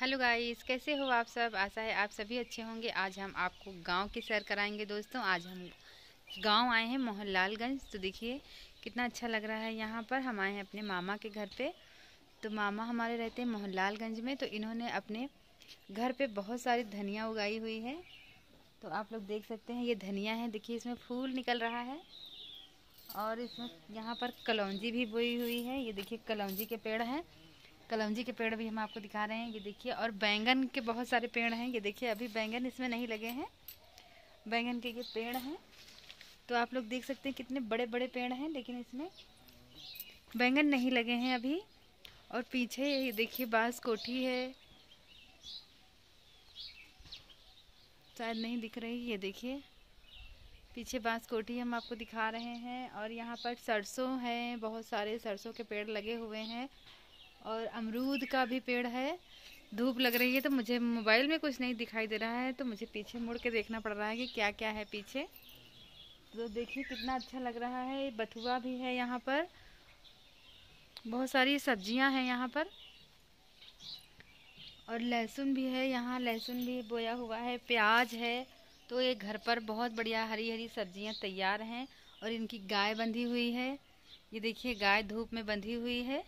hello guys कैसे हो आप सब आशा है आप सभी अच्छे होंगे आज हम आपको गांव की सैर कराएंगे दोस्तों आज हम गांव आए हैं मोहनलालगंज तो देखिए कितना अच्छा लग रहा है यहाँ पर हम आए हैं अपने मामा के घर पे तो मामा हमारे रहते हैं मोहनलालगंज में तो इन्होंने अपने घर पे बहुत सारी धनिया उगाई हुई है तो आप लोग देख सकते हैं ये धनिया है देखिए इसमें फूल निकल रहा है और इसमें यहाँ पर कलौजी भी बोई हुई है ये देखिए कलौजी के पेड़ हैं कलमजी के पेड़ भी हम आपको दिखा रहे हैं ये देखिए और बैंगन के बहुत सारे पेड़ हैं ये देखिए अभी बैंगन इसमें नहीं लगे हैं बैंगन के ये पेड़ हैं तो आप लोग देख सकते हैं कितने बड़े बड़े पेड़ हैं लेकिन इसमें बैंगन नहीं लगे हैं अभी और पीछे ये देखिए बांस कोठी है शायद नहीं दिख रही ये देखिए पीछे बांस कोठी हम आपको दिखा रहे हैं और यहाँ पर सरसों हैं बहुत सारे सरसों के पेड़ लगे हुए हैं और अमरूद का भी पेड़ है धूप लग रही है तो मुझे मोबाइल में कुछ नहीं दिखाई दे रहा है तो मुझे पीछे मुड़ के देखना पड़ रहा है कि क्या क्या है पीछे तो देखिए कितना अच्छा लग रहा है बथुआ भी है यहाँ पर बहुत सारी सब्जियाँ हैं यहाँ पर और लहसुन भी है यहाँ लहसुन भी बोया हुआ है प्याज है तो ये घर पर बहुत बढ़िया हरी हरी सब्जियाँ तैयार हैं और इनकी गाय बंधी हुई है ये देखिए गाय धूप में बंधी हुई है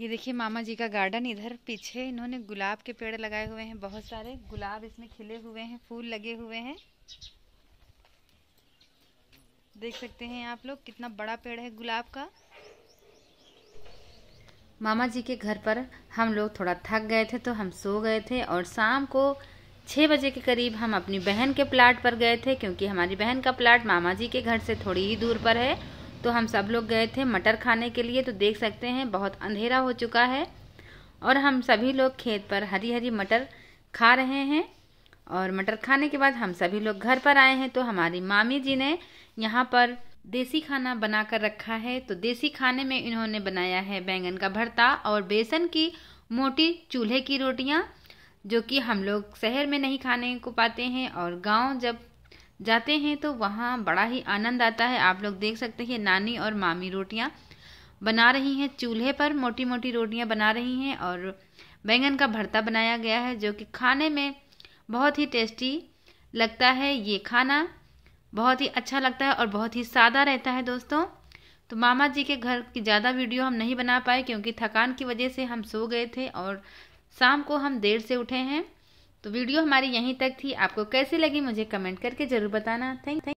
ये देखिए मामा जी का गार्डन इधर पीछे इन्होंने गुलाब के पेड़ लगाए हुए हैं बहुत सारे गुलाब इसमें खिले हुए हैं फूल लगे हुए हैं देख सकते हैं आप लोग कितना बड़ा पेड़ है गुलाब का मामा जी के घर पर हम लोग थोड़ा थक गए थे तो हम सो गए थे और शाम को छः बजे के करीब हम अपनी बहन के प्लाट पर गए थे क्योंकि हमारी बहन का प्लाट मामा जी के घर से थोड़ी ही दूर पर है तो हम सब लोग गए थे मटर खाने के लिए तो देख सकते हैं बहुत अंधेरा हो चुका है और हम सभी लोग खेत पर हरी हरी मटर खा रहे हैं और मटर खाने के बाद हम सभी लोग घर पर आए हैं तो हमारी मामी जी ने यहाँ पर देसी खाना बना कर रखा है तो देसी खाने में इन्होंने बनाया है बैंगन का भरता और बेसन की मोटी चूल्हे की रोटियाँ जो कि हम लोग शहर में नहीं खाने को पाते हैं और गांव जब जाते हैं तो वहाँ बड़ा ही आनंद आता है आप लोग देख सकते हैं नानी और मामी रोटियाँ बना रही हैं चूल्हे पर मोटी मोटी रोटियाँ बना रही हैं और बैंगन का भरता बनाया गया है जो कि खाने में बहुत ही टेस्टी लगता है ये खाना बहुत ही अच्छा लगता है और बहुत ही सादा रहता है दोस्तों तो मामा जी के घर की ज़्यादा वीडियो हम नहीं बना पाए क्योंकि थकान की वजह से हम सो गए थे और शाम को हम देर से उठे हैं तो वीडियो हमारी यहीं तक थी आपको कैसी लगी मुझे कमेंट करके ज़रूर बताना थैंक थैंक